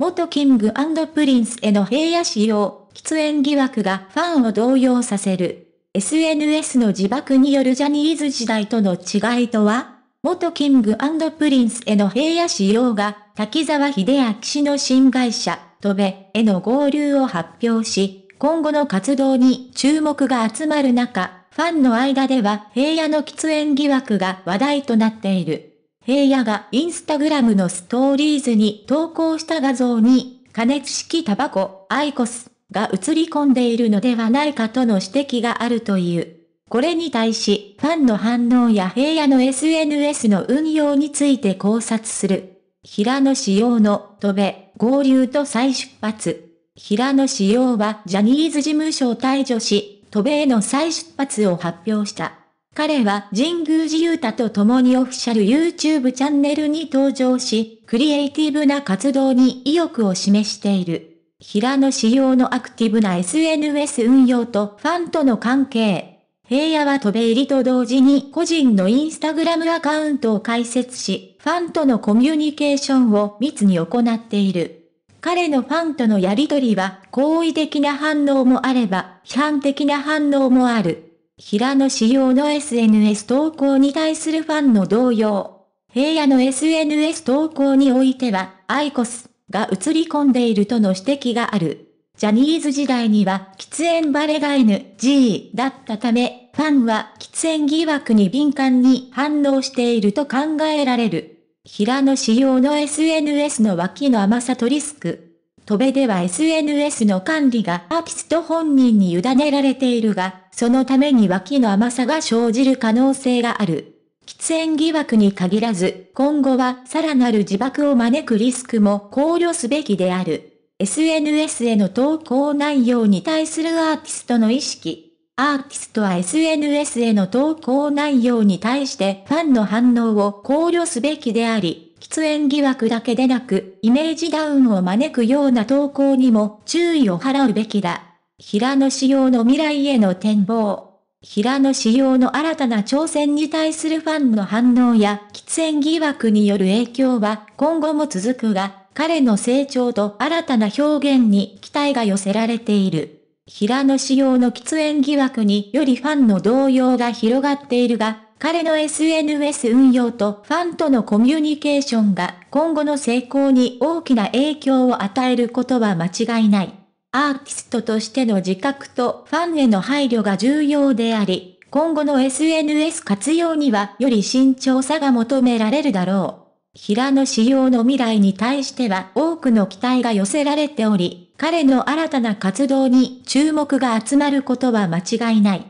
元キングプリンスへの平野使用、喫煙疑惑がファンを動揺させる。SNS の自爆によるジャニーズ時代との違いとは元キングプリンスへの平野使用が、滝沢秀明氏の新会社、トベへの合流を発表し、今後の活動に注目が集まる中、ファンの間では平野の喫煙疑惑が話題となっている。平野がインスタグラムのストーリーズに投稿した画像に、加熱式タバコ、アイコスが映り込んでいるのではないかとの指摘があるという。これに対し、ファンの反応や平野の SNS の運用について考察する。平野仕様の飛べ、合流と再出発。平野仕様はジャニーズ事務所を退除し、渡べへの再出発を発表した。彼は神宮寺勇太と共にオフィシャル YouTube チャンネルに登場し、クリエイティブな活動に意欲を示している。平野仕様のアクティブな SNS 運用とファンとの関係。平野は飛べ入りと同時に個人のインスタグラムアカウントを開設し、ファンとのコミュニケーションを密に行っている。彼のファンとのやりとりは、好意的な反応もあれば、批判的な反応もある。平野仕様の SNS 投稿に対するファンの動揺。平野の SNS 投稿においては、アイコスが映り込んでいるとの指摘がある。ジャニーズ時代には喫煙バレが NG だったため、ファンは喫煙疑惑に敏感に反応していると考えられる。平野仕様の SNS の脇の甘さとリスク。戸部では SNS の管理がアーティスト本人に委ねられているが、そのために脇の甘さが生じる可能性がある。喫煙疑惑に限らず、今後はさらなる自爆を招くリスクも考慮すべきである。SNS への投稿内容に対するアーティストの意識。アーティストは SNS への投稿内容に対してファンの反応を考慮すべきであり、喫煙疑惑だけでなく、イメージダウンを招くような投稿にも注意を払うべきだ。平野仕様の未来への展望。平野仕様の新たな挑戦に対するファンの反応や喫煙疑惑による影響は今後も続くが、彼の成長と新たな表現に期待が寄せられている。平野仕様の喫煙疑惑によりファンの動揺が広がっているが、彼の SNS 運用とファンとのコミュニケーションが今後の成功に大きな影響を与えることは間違いない。アーティストとしての自覚とファンへの配慮が重要であり、今後の SNS 活用にはより慎重さが求められるだろう。平野仕様の未来に対しては多くの期待が寄せられており、彼の新たな活動に注目が集まることは間違いない。